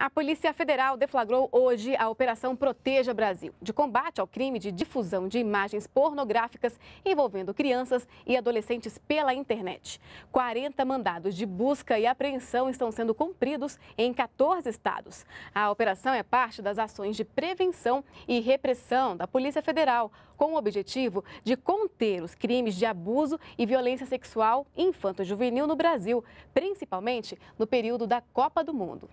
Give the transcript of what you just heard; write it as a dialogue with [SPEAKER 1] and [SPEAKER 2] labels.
[SPEAKER 1] A Polícia Federal deflagrou hoje a Operação Proteja Brasil, de combate ao crime de difusão de imagens pornográficas envolvendo crianças e adolescentes pela internet. 40 mandados de busca e apreensão estão sendo cumpridos em 14 estados. A operação é parte das ações de prevenção e repressão da Polícia Federal, com o objetivo de conter os crimes de abuso e violência sexual infanto-juvenil no Brasil, principalmente no período da Copa do Mundo.